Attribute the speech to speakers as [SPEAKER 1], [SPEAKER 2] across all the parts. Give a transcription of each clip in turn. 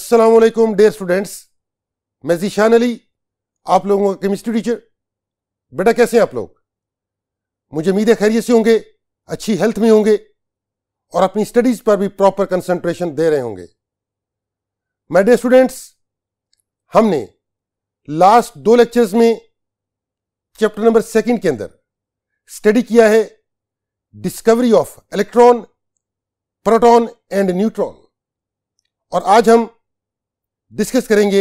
[SPEAKER 1] वालेकुम dear students मैं जीशान अली आप लोगों का केमिस्ट्री टीचर बेटा कैसे हैं आप लोग मुझे उम्मीद है खैरियत से होंगे अच्छी हेल्थ में होंगे और अपनी स्टडीज पर भी प्रॉपर कंसंट्रेशन दे रहे होंगे मैं डेयर स्टूडेंट्स हमने लास्ट दो लेक्चर्स में चैप्टर नंबर सेकंड के अंदर स्टडी किया है discovery of electron proton and neutron और आज हम डिस्कस करेंगे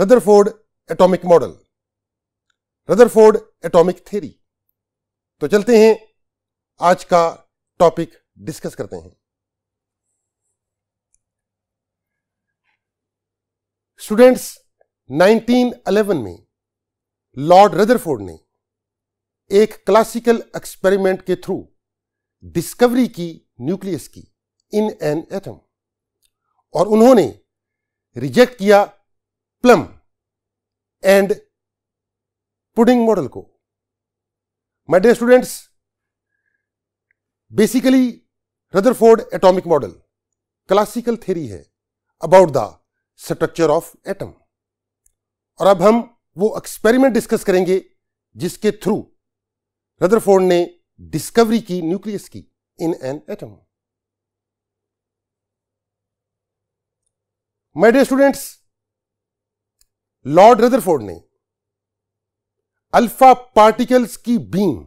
[SPEAKER 1] Rutherford atomic model Rutherford atomic theory तो चलते हैं आज का टॉपिक डिस्कस करते हैं स्टूडेंट्स 1911 में लॉर्ड रदरफोर्ड ने एक क्लासिकल एक्सपेरिमेंट के थ्रू डिस्कवरी की न्यूक्लियस की इन एन एथम और उन्होंने रिजेक्ट किया प्लम एंड पुडिंग मॉडल को my dear students basically Rutherford atomic model classical theory है about the structure of atom और अब हम वो एक्सपेरिमेंट डिस्कस करेंगे जिसके थ्रू रदरफोर्ड ने डिस्कवरी की न्यूक्लियस की in an atom my dear students Lord Rutherford ने अल्फा पार्टिकल्स की बीम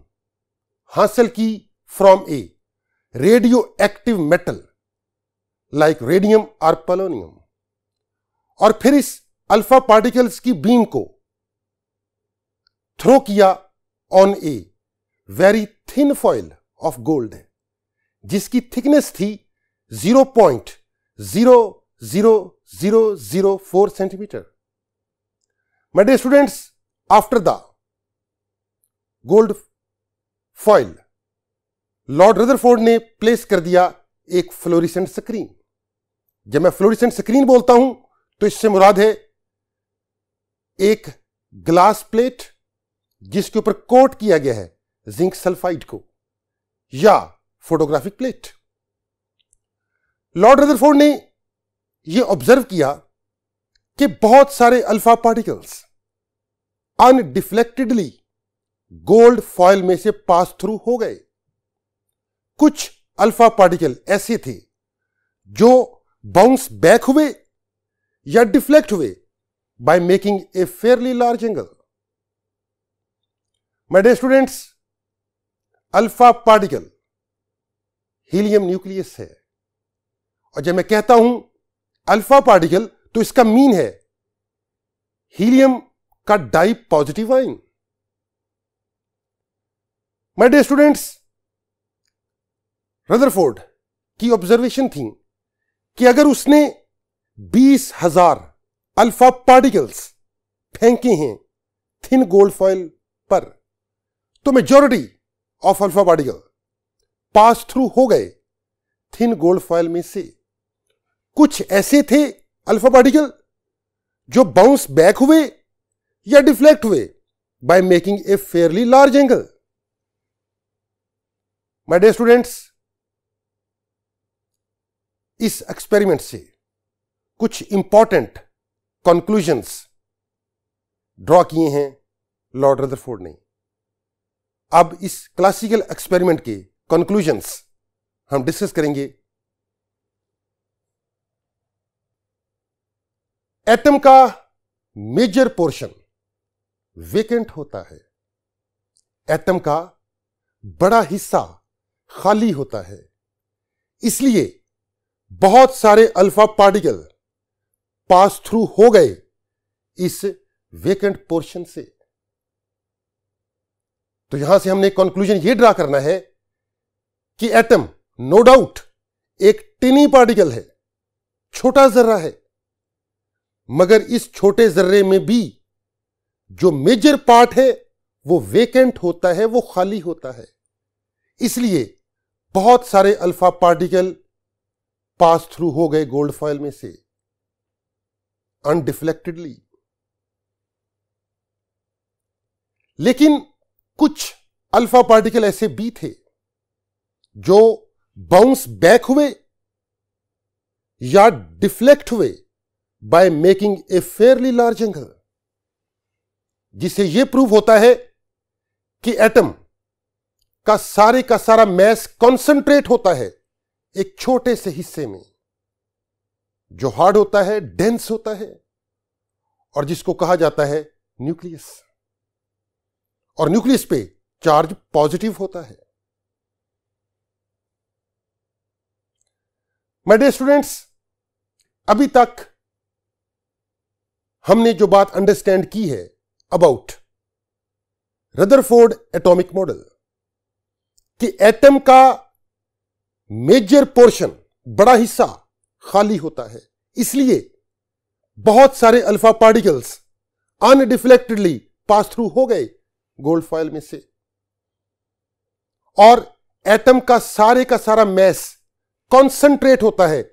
[SPEAKER 1] हासिल की from A radioactive metal like radium और पलोनियम और फिर इस अल्फा पार्टिकल्स की बीम को थ्रो किया on a very thin foil of gold जिसकी थिकनेस थी zero point zero zero zero zero four centimetre dear students after the gold foil Lord Rutherford ने प्लेस कर दिया एक फ्लोरिसेंट स्क्रीन जब मैं फ्लोरिसेंट स्क्रीन बोलता हूं तो इससे मुराद है एक ग्लास प्लेट जिसके ऊपर कोट किया गया है जिंक सल्फाइड को या फोटोग्राफिक प्लेट लॉर्ड रदरफोर्ड ने ये ऑब्जर्व किया कि बहुत सारे alpha particles undeflectedly gold foil में से पास थ्रू हो गए कुछ अल्फा पार्टिकल ऐसे थे जो बाउंस बैक हुए या डिफ्लेक्ट हुए by making a fairly large angle my dear students alpha particle helium nucleus है और जब मैं कहता हूं अल्फा पार्टिकल तो इसका मीन है हीलियम का di positive ion my dear students Rutherford की ऑब्जर्वेशन थी कि अगर उसने बीस हजार अल्फा पार्टिकल्स फेंके हैं थिन गोल्ड फॉइल पर तो majority of alpha particle pass through हो गए थिन गोल्ड फॉइल में से कुछ ऐसे थे अल्फा पार्टिकल जो बाउंस बैक हुए या डिफ्लेक्ट हुए by making a fairly large angle my dear students इस एक्सपेरिमेंट से कुछ इंपॉर्टेंट कंक्लूजन्स ड्रॉ किए हैं लॉर्ड रदरफोर्ड ने अब इस क्लासिकल एक्सपेरिमेंट के कंक्लूजन्स हम डिस्कस करेंगे एटम का मेजर पोर्शन वेकेंट होता है एटम का बड़ा हिस्सा खाली होता है इसलिए बहुत सारे अल्फा पार्टिकल पास थ्रू हो गए इस वेकेंट पोर्शन से तो यहां से हमने कंक्लूजन ये ड्रा करना है कि एटम नो डाउट एक टिनी पार्टिकल है छोटा जर्रा है मगर इस छोटे जर्रे में भी जो मेजर पार्ट है वो वेकेंट होता है वो खाली होता है इसलिए बहुत सारे अल्फा पार्टिकल पास थ्रू हो गए गोल्ड फॉयल में से अनडिफ्लेक्टेडली लेकिन कुछ अल्फा पार्टिकल ऐसे भी थे जो बाउंस बैक हुए या डिफ्लेक्ट हुए by making a fairly large angle जिससे यह प्रूव होता है कि एटम का सारे का सारा मैस कॉन्सेंट्रेट होता है एक छोटे से हिस्से में जो हार्ड होता है डेंस होता है और जिसको कहा जाता है न्यूक्लियस और न्यूक्लियस पे चार्ज पॉजिटिव होता है माय स्टूडेंट्स अभी तक हमने जो बात अंडरस्टैंड की है अबाउट रदरफोर्ड एटॉमिक मॉडल कि एटम का मेजर पोर्शन बड़ा हिस्सा खाली होता है इसलिए बहुत सारे alpha particles undeflectedly pass through हो गए गोल्ड फॉयल में से और एटम का सारे का सारा मैस कॉन्सेंट्रेट होता है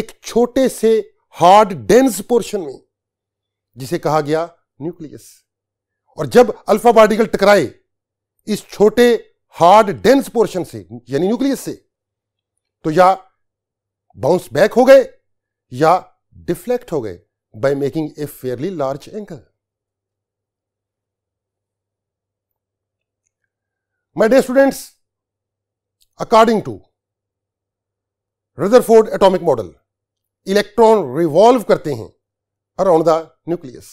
[SPEAKER 1] एक छोटे से हार्ड डेंस पोर्शन में जिसे कहा गया न्यूक्लियस और जब अल्फा पार्टिकल टकराए इस छोटे हार्ड डेंस पोर्शन से यानी न्यूक्लियस से तो या बाउंस बैक हो गए या डिफ्लेक्ट हो गए by making a fairly large angle my dear students according to Rutherford atomic model electron revolve करते हैं अराउंड द न्यूक्लियस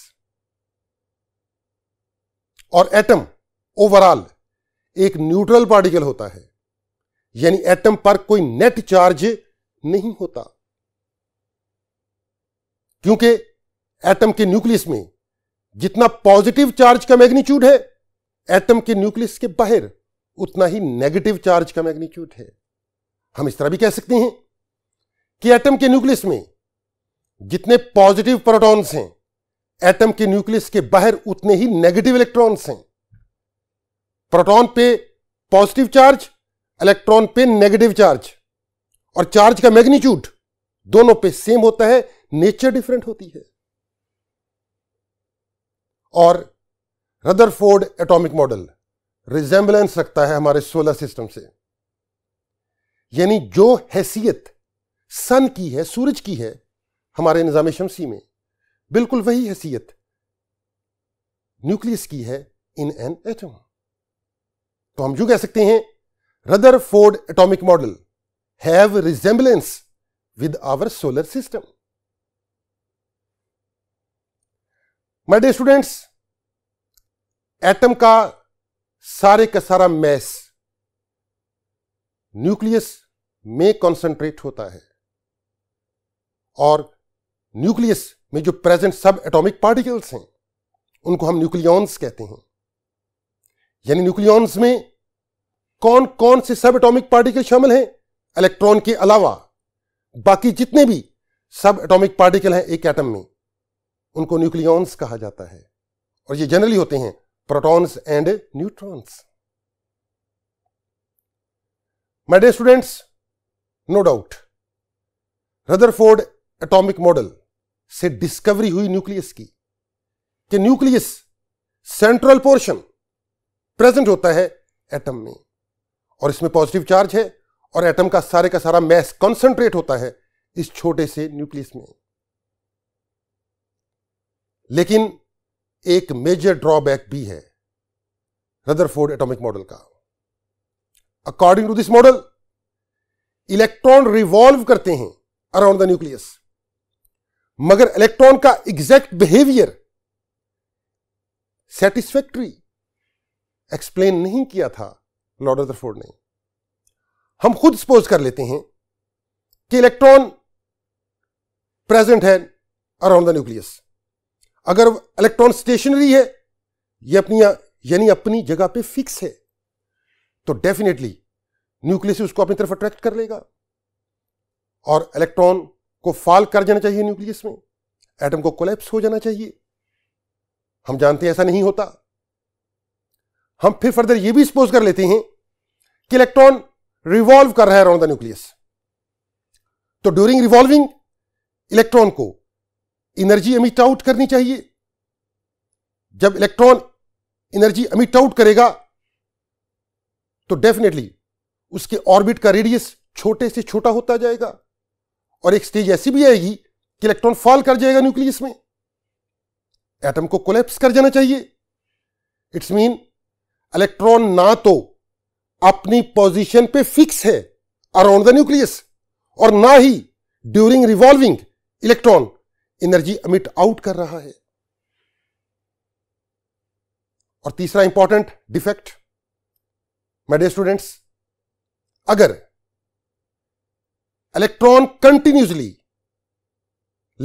[SPEAKER 1] और एटम ओवरऑल एक न्यूट्रल पार्टिकल होता है यानी एटम पर कोई नेट चार्ज नहीं होता क्योंकि एटम के न्यूक्लियस में जितना पॉजिटिव चार्ज का मैग्नीट्यूड है एटम के न्यूक्लियस के बाहर उतना ही नेगेटिव चार्ज का मैग्नीट्यूड है हम इस तरह भी कह सकते हैं कि एटम के न्यूक्लियस में जितने पॉजिटिव प्रोटॉन्स हैं एटम के न्यूक्लियस के बाहर उतने ही नेगेटिव इलेक्ट्रॉन्स हैं प्रोटॉन पे पॉजिटिव चार्ज इलेक्ट्रॉन पे नेगेटिव चार्ज और चार्ज का मैग्नीट्यूड दोनों पे सेम होता है नेचर डिफरेंट होती है और रदरफोर्ड एटॉमिक मॉडल रिजेंबलेंस रखता है हमारे सोलर सिस्टम से यानी जो हैसियत सन की है सूरज की है हमारे निज़ाम शमसी में बिल्कुल वही हैसियत न्यूक्लियस की है इन एन एटम तो हम यू कह सकते हैं Rutherford atomic model have resemblance with our solar system my dear students atom का सारे का सारा मैस न्यूक्लियस में कॉन्सेंट्रेट होता है और न्यूक्लियस में जो प्रेजेंट सब एटॉमिक पार्टिकल्स हैं उनको हम न्यूक्लियॉन्स कहते हैं यानी न्यूक्लियॉन्स में कौन कौन से सब एटॉमिक पार्टिकल शामिल हैं इलेक्ट्रॉन के अलावा बाकी जितने भी सब एटॉमिक पार्टिकल हैं एक एटम में उनको न्यूक्लियॉन्स कहा जाता है और ये जनरली होते हैं protons and neutrons my dear students no doubt Rutherford atomic model से डिस्कवरी हुई न्यूक्लियस की कि न्यूक्लियस सेंट्रल पोर्शन प्रेजेंट होता है एटम में और इसमें पॉजिटिव चार्ज है और एटम का सारे का सारा मैस कंसंट्रेट होता है इस छोटे से न्यूक्लियस में लेकिन एक मेजर ड्रॉबैक भी है रदरफोर्ड एटॉमिक मॉडल का according to this model electron revolve करते हैं अराउंड द न्यूक्लियस मगर इलेक्ट्रॉन का एग्जैक्ट बिहेवियर सेटिस्फैक्ट्री एक्सप्लेन नहीं किया था लॉर्ड रदरफोर्ड ने हम खुद सपोज कर लेते हैं कि इलेक्ट्रॉन प्रेजेंट है अराउंड द न्यूक्लियस अगर इलेक्ट्रॉन स्टेशनरी है ये अपनी यानी अपनी जगह पे फिक्स है तो डेफिनेटली न्यूक्लियस उसको अपनी तरफ अट्रैक्ट कर लेगा और इलेक्ट्रॉन को फॉल कर जाना चाहिए न्यूक्लियस में एटम को कोलैप्स हो जाना चाहिए हम जानते हैं ऐसा नहीं होता हम फिर फर्दर यह भी सपोज कर लेते हैं कि इलेक्ट्रॉन रिवॉल्व कर रहा है अराउंड द न्यूक्लियस तो ड्यूरिंग रिवॉल्विंग इलेक्ट्रॉन को एनर्जी एमिट आउट करनी चाहिए जब इलेक्ट्रॉन एनर्जी एमिट आउट करेगा तो डेफिनेटली उसके ऑर्बिट का रेडियस छोटे से छोटा होता जाएगा और एक स्टेज ऐसी भी आएगी कि इलेक्ट्रॉन फॉल कर जाएगा न्यूक्लियस में एटम को कोलेप्स कर जाना चाहिए इट्स मीन इलेक्ट्रॉन ना तो अपनी पोजीशन पे फिक्स है अराउंड द न्यूक्लियस और ना ही during revolving electron energy emit out कर रहा है और तीसरा इंपॉर्टेंट डिफेक्ट मेडियर स्टूडेंट्स अगर electron continuously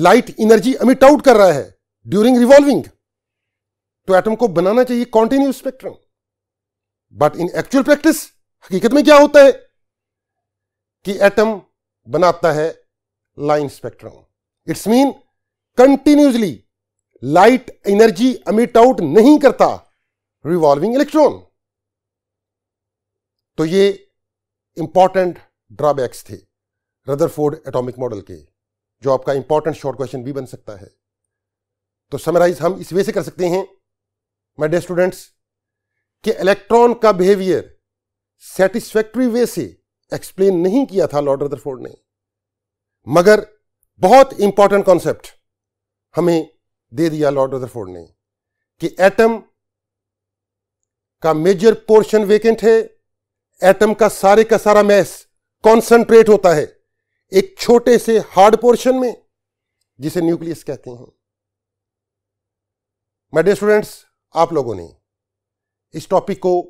[SPEAKER 1] light energy emit out कर रहा है ड्यूरिंग रिवॉल्विंग तो एटम को बनाना चाहिए continuous spectrum but in actual practice हकीकत में क्या होता है कि एटम बनाता है line spectrum it's mean continuously light energy emit out नहीं करता रिवॉल्विंग इलेक्ट्रॉन तो ये इंपॉर्टेंट ड्रॉबैक्स थे रदरफोर्ड एटॉमिक मॉडल के जो आपका इंपॉर्टेंट शॉर्ट क्वेश्चन भी बन सकता है तो समराइज हम इस वे से कर सकते हैं माय डियर स्टूडेंट्स कि इलेक्ट्रॉन का बिहेवियर सेटिस्फैक्ट्री वे से एक्सप्लेन नहीं किया था लॉर्ड रदरफोर्ड ने मगर बहुत इंपॉर्टेंट कॉन्सेप्ट हमें दे दिया लॉर्ड रदरफोर्ड ने कि एटम का मेजर पोर्शन वेकेंट है एटम का सारे का सारा मैस कॉन्सेंट्रेट होता है एक छोटे से हार्ड पोर्शन में जिसे न्यूक्लियस कहते हैं माय डियर स्टूडेंट्स आप लोगों ने इस टॉपिक को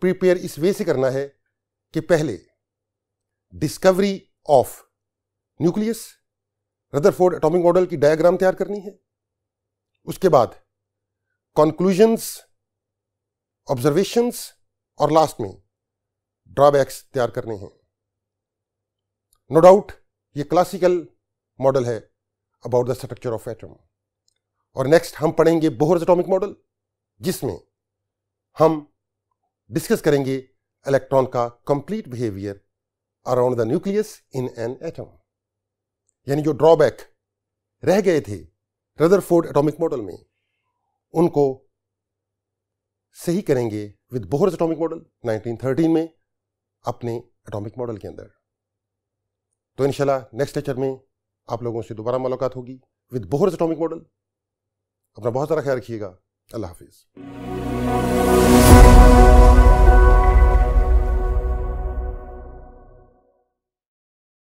[SPEAKER 1] प्रिपेयर इस वे से करना है कि पहले discovery of nucleus Rutherford atomic model की डायग्राम तैयार करनी है उसके बाद कंक्लूजन्स ऑब्जर्वेशंस और लास्ट में ड्रॉबैक्स तैयार करने हैं नो डाउट ये क्लासिकल मॉडल है about the structure of atom और नेक्स्ट हम पढ़ेंगे बोहर्स एटॉमिक मॉडल जिसमें हम डिस्कस करेंगे इलेक्ट्रॉन का complete behaviour around the nucleus in an atom यानी जो ड्रॉबैक रह गए थे रदरफोर्ड एटॉमिक मॉडल में उनको सही करेंगे विद बोहर्स एटॉमिक मॉडल 1913 में अपने एटॉमिक मॉडल के अंदर तो इनशाला नेक्स्ट लेक्चर में आप लोगों से दोबारा मुलाकात होगी विद बोहर एटॉमिक मॉडल अपना बहुत सारा ख्याल रखिएगा अल्लाह हाफिज़